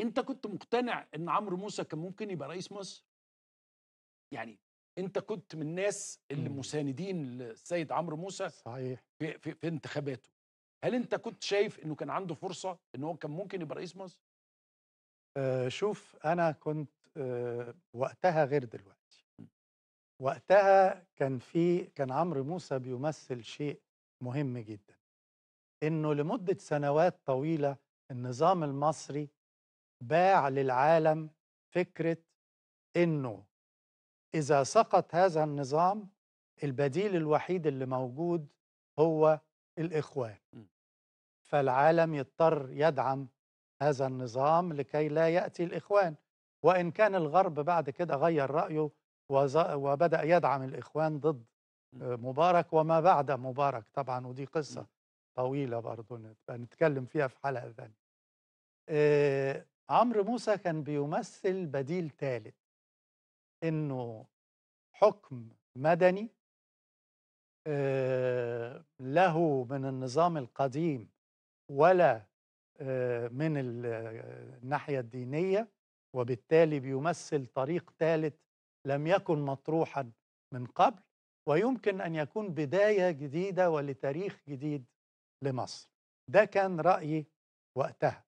انت كنت مقتنع ان عمرو موسى كان ممكن يبقى رئيس مصر يعني انت كنت من الناس اللي م. إمم. مساندين للسيد عمرو موسى صحيح في, في, في انتخاباته هل انت كنت شايف انه كان عنده فرصه ان هو كان ممكن يبقى رئيس مصر آه شوف انا كنت آه وقتها غير دلوقتي إمم. وقتها كان في كان عمرو موسى بيمثل شيء مهم جدا انه لمده سنوات طويله النظام المصري باع للعالم فكره انه اذا سقط هذا النظام البديل الوحيد اللي موجود هو الاخوان إمم. فالعالم يضطر يدعم هذا النظام لكي لا ياتي الاخوان وان كان الغرب بعد كده غير رايه وبدا يدعم الاخوان ضد آه، إمم. مبارك وما بعد مبارك طبعا ودي قصه إمم. طويله برضه نتكلم فيها في حلقه ثانيه آه، عمرو موسى كان بيمثل بديل ثالث انه حكم مدني آه، له من النظام القديم ولا آه، من آه، الناحيه الدينيه وبالتالي بيمثل طريق ثالث لم يكن مطروحا من قبل ويمكن ان يكون بدايه جديده ولتاريخ جديد لمصر ده كان رايي وقتها